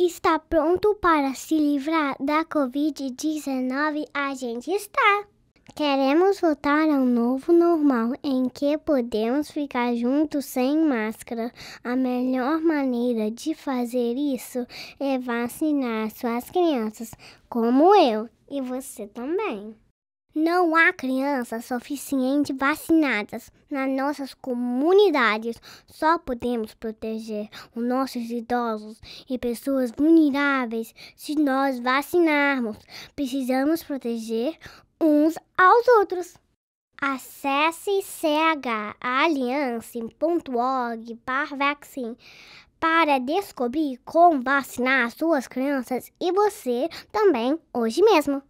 Está pronto para se livrar da Covid-19? A gente está! Queremos voltar ao novo normal em que podemos ficar juntos sem máscara. A melhor maneira de fazer isso é vacinar suas crianças, como eu e você também. Não há crianças suficientes vacinadas nas nossas comunidades. Só podemos proteger os nossos idosos e pessoas vulneráveis se nós vacinarmos. Precisamos proteger uns aos outros. Acesse chaliance.org vaccine para descobrir como vacinar suas crianças e você também hoje mesmo.